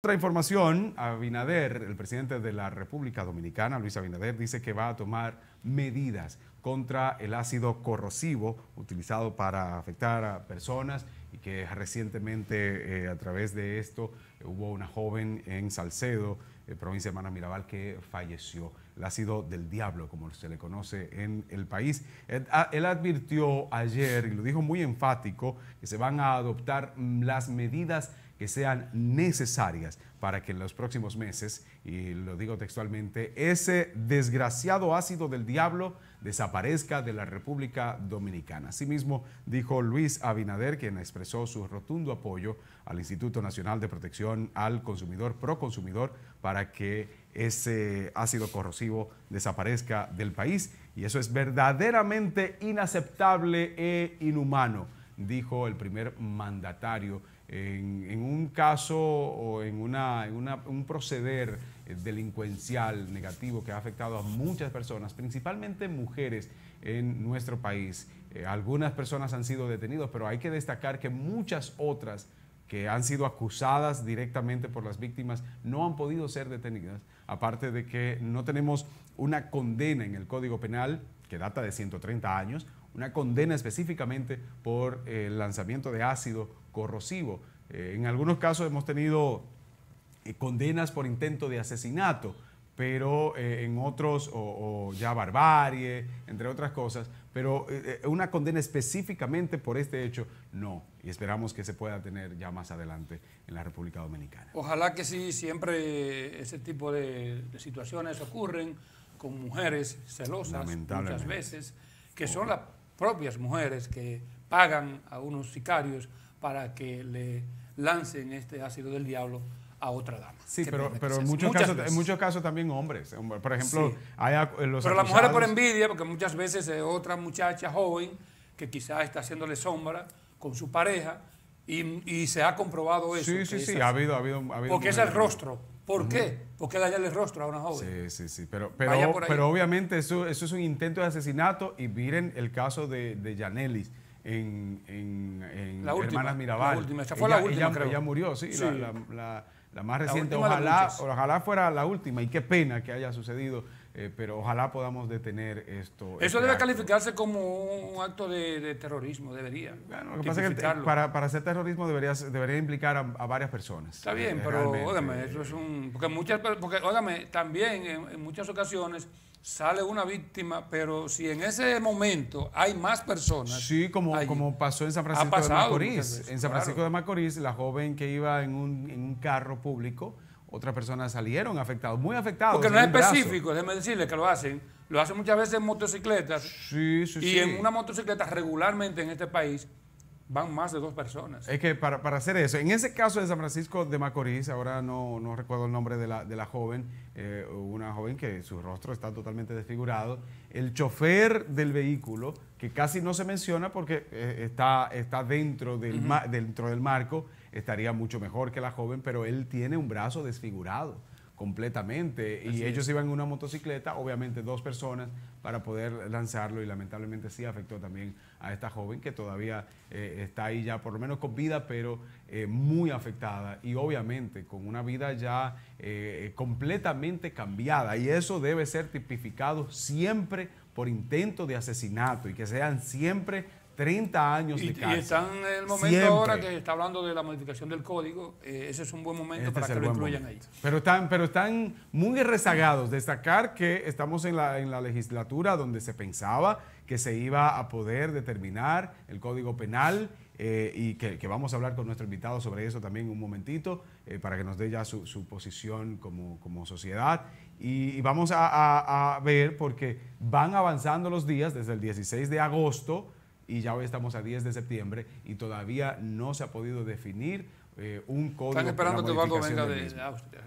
Otra información, Abinader, el presidente de la República Dominicana, Luis Abinader, dice que va a tomar medidas contra el ácido corrosivo utilizado para afectar a personas y que recientemente eh, a través de esto hubo una joven en Salcedo, eh, provincia de Hermana que falleció. El ácido del diablo, como se le conoce en el país. Ah, él, advirtió ayer, y lo dijo muy enfático, que se van a adoptar las medidas que sean necesarias para que en los próximos meses, y lo digo textualmente, ese desgraciado ácido del diablo desaparezca de la República Dominicana. Asimismo, dijo Luis Abinader, que la expresó expresó su rotundo apoyo al Instituto Nacional de Protección al Consumidor, Proconsumidor, para que ese ácido corrosivo desaparezca del país. Y eso es verdaderamente inaceptable e inhumano, dijo el primer mandatario. En, un caso o en, un proceder eh, delincuencial negativo que ha afectado a muchas personas, principalmente mujeres en nuestro país eh, algunas personas han sido detenidas, pero hay que destacar que muchas otras que han sido acusadas directamente por las víctimas no han podido ser detenidas, aparte de que no tenemos una condena en el Código Penal que data de 130 años, una condena específicamente por eh, el lanzamiento de ácido corrosivo. Eh, en algunos casos hemos tenido condenas por intento de asesinato, pero eh, en otros, o, ya barbarie, entre otras cosas, pero eh, eh, una condena específicamente por este hecho, no. Y esperamos que se pueda tener ya más adelante en la República Dominicana. Ojalá que sí, siempre ese tipo de, situaciones ocurren con mujeres celosas muchas veces, que oh. son las propias mujeres que pagan a unos sicarios para que le lancen este ácido del diablo a otra dama. Sí, pero, pero en, muchos casos, en muchos casos también hombres. Por ejemplo, hay eh, los Pero las mujeres por envidia, porque muchas veces es otra muchacha joven que quizás está haciéndole sombra con su pareja y, se ha comprobado eso. Sí, sí, sí, ha habido, ha habido, ha Porque es el rostro. ¿Por qué? ¿Por qué? Porque dañarle el rostro a una joven. Sí, sí, sí. Pero, pero, pero obviamente eso, eso es un intento de asesinato y miren el caso de, de en, en, la última, Hermanas Mirabal. La última. fue la última, murió, sí. La, la, la, la más reciente, ojalá, ojalá fuera la última y qué pena que haya sucedido, eh, pero ojalá podamos detener esto. Eso este debe calificarse como un acto de, terrorismo, debería. lo que pasa que para, hacer terrorismo debería, debería implicar a, varias personas. Está bien, eh, pero óigame, eso es un... Porque, muchas, porque óigame, también en muchas ocasiones sale una víctima, pero si en ese momento hay más personas. Sí, como, como pasó en San Francisco de Macorís. en San Francisco de Macorís, la joven que iba en un, carro público, otras personas salieron afectadas, muy afectadas. Porque no es específico, déjeme decirle que lo hacen. Lo hacen muchas veces en motocicletas. Sí, sí, y en una motocicleta regularmente en este país van más de dos personas. Es que para, hacer eso, en ese caso de San Francisco de Macorís, ahora no, recuerdo el nombre de la, joven, eh, una joven que su rostro está totalmente desfigurado, el chofer del vehículo, que casi no se menciona porque eh, está, está dentro, del dentro del marco, estaría mucho mejor que la joven, pero él tiene un brazo desfigurado completamente. y ellos iban en una motocicleta, obviamente dos personas, para poder lanzarlo y lamentablemente sí afectó también a esta joven que todavía eh, está ahí ya por lo menos con vida, pero eh, muy afectada y obviamente con una vida ya eh, completamente cambiada. Y eso debe ser tipificado siempre por intento de asesinato y que sean siempre 30 años de cárcel. Y están en el momento ahora que está hablando de la modificación del código. Eh, ese es un buen momento este para que lo incluyan ahí. Pero están, pero están muy rezagados. Destacar que estamos en la, legislatura donde se pensaba que se iba a poder determinar el código penal. Eh, y que, vamos a hablar con nuestro invitado sobre eso también un momentito, eh, para que nos dé ya su, su posición como, como, sociedad. Y, vamos a, a, a ver, porque van avanzando los días desde el 16 de agosto, y ya hoy estamos a 10 de septiembre y todavía no se ha podido definir eh, un código. Están esperando que Eduardo venga de Austria.